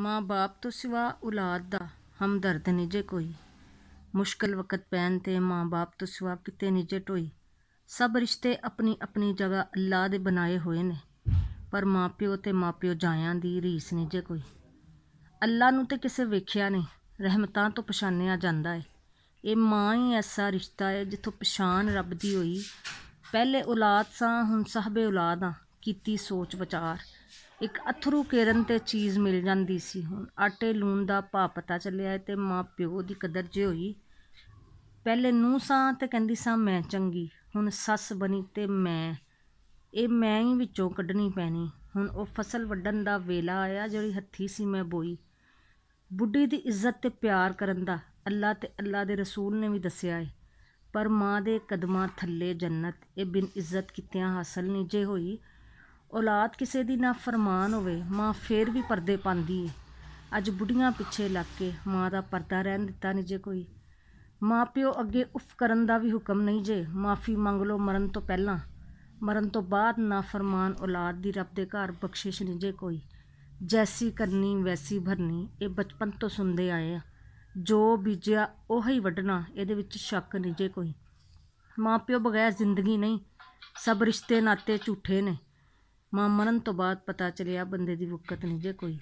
ਮਾਂ ਬਾਪ ਤੋਂ ਸਿਵਾ ਔਲਾਦ ਦਾ ਹਮਦਰਦ ਨਹੀਂ ਜੇ ਕੋਈ ਮੁਸ਼ਕਲ ਵਕਤ ਪੈਣ ਤੇ ਮਾਂ ਬਾਪ ਤੋਂ ਸਿਵਾ ਕਿਤੇ ਨਹੀਂ ਜੇ ਢੋਈ ਸਭ ਰਿਸ਼ਤੇ ਆਪਣੀ ਆਪਣੀ ਜਗ੍ਹਾ ਅੱਲਾ ਦੇ ਬਣਾਏ ਹੋਏ ਨੇ ਪਰ ਮਾਂ ਪਿਓ ਤੇ ਮਾਂ ਪਿਓ ਜਾਇਆਂ ਦੀ ਰੀਸ ਨਹੀਂ ਜੇ ਕੋਈ ਅੱਲਾ ਨੂੰ ਤੇ ਕਿਸੇ ਵੇਖਿਆ ਨਹੀਂ ਰਹਿਮਤਾਂ ਤੋਂ ਪਛਾਣਿਆ ਜਾਂਦਾ ਏ ਇਹ ਮਾਂ ਹੀ ਐਸਾ ਰਿਸ਼ਤਾ ਏ ਜਿੱਥੋਂ ਪਛਾਣ ਰੱਬ ਦੀ ਹੋਈ ਪਹਿਲੇ ਔਲਾਦ ਸਾਂ ਹੁਣ ਸਾਹਬੇ ਔਲਾਦ ਆ ਕੀਤੀ ਸੋਚ ਵਿਚਾਰ ਇੱਕ ਅਥਰੂ ਕੇਰਨ 'ਤੇ ਚੀਜ਼ ਮਿਲ ਜਾਂਦੀ ਸੀ ਹੁਣ ਆਟੇ ਲੂਣ ਦਾ ਭਾ ਪਤਾ ਚੱਲਿਆ ਤੇ ਮਾਂ ਪਿਓ ਦੀ ਕਦਰ ਜੇ ਹੋਈ ਪਹਿਲੇ ਨੂੰ ਸਾਂ ਤੇ ਕਹਿੰਦੀ ਸਾਂ ਮੈਂ ਚੰਗੀ ਹੁਣ ਸੱਸ ਬਣੀ ਤੇ ਮੈਂ ਇਹ ਮੈਂ ਹੀ ਵਿੱਚੋਂ ਕੱਢਣੀ ਪੈਣੀ ਹੁਣ ਉਹ ਫਸਲ ਵੱਢਣ ਦਾ ਵੇਲਾ ਆਇਆ ਜਿਹੜੀ ਹੱਥੀ ਸੀ ਮੈਂ ਬੋਈ ਬੁੱਢੀ ਦੀ ਇੱਜ਼ਤ ਤੇ ਪਿਆਰ ਕਰਨ ਦਾ ਅੱਲਾ ਤੇ ਅੱਲਾ ਦੇ ਰਸੂਲ ਨੇ ਵੀ ਦੱਸਿਆ ਏ ਪਰ ਮਾਂ ਦੇ ਕਦਮਾਂ ਥੱਲੇ ਜੰਨਤ ਇਹ ਬਿਨ ਇੱਜ਼ਤ ਕਿਤਿਆਂ ਹਾਸਲ ਨਹੀਂ ਜੇ ਹੋਈ ਔਲਾਦ ਕਿਸੇ ਦੀ ਨਾ ਫਰਮਾਨ ਹੋਵੇ ਮਾਂ ਫੇਰ ਵੀ ਪਰਦੇ ਪਾਉਂਦੀ ਏ ਅੱਜ ਬੁੱਢੀਆਂ ਪਿੱਛੇ ਲੱਗ ਕੇ ਮਾਂ ਦਾ ਪਰਦਾ ਰਹਿਣ ਦਿੱਤਾ ਨਹੀਂ ਜੇ ਕੋਈ ਮਾਪਿਓ ਅੱਗੇ ਉਫ ਕਰਨ ਦਾ ਵੀ ਹੁਕਮ ਨਹੀਂ ਜੇ ਮਾਫੀ ਮੰਗ ਲੋ ਮਰਨ ਤੋਂ ਪਹਿਲਾਂ ਮਰਨ ਤੋਂ ਬਾਅਦ ਨਾ ਫਰਮਾਨ ਔਲਾਦ ਦੀ ਰੱਬ ਦੇ ਘਰ ਬਖਸ਼ਿਸ਼ ਨਹੀਂ ਜੇ ਕੋਈ ਜੈਸੀ ਕਰਨੀ ਵੈਸੀ ਭਰਨੀ ਇਹ ਬਚਪਨ ਤੋਂ ਸੁਣਦੇ ਆਏ ਆ ਜੋ ਬੀਜਿਆ ਉਹੀ ਵੱਢਣਾ ਇਹਦੇ ਵਿੱਚ ਸ਼ੱਕ ਨਹੀਂ ਜੇ ਕੋਈ ਮਾਪਿਓ ਬਗੈਰ ਜ਼ਿੰਦਗੀ ਨਹੀਂ ਸਭ ਰਿਸ਼ਤੇ ਨਾਤੇ ਝੂਠੇ ਨੇ ਮਾਂ ਮਰਨ ਤੋਂ ਬਾਅਦ ਪਤਾ ਚੱਲਿਆ ਬੰਦੇ ਦੀ ਵਕਤ ਨਹੀਂ ਜੇ ਕੋਈ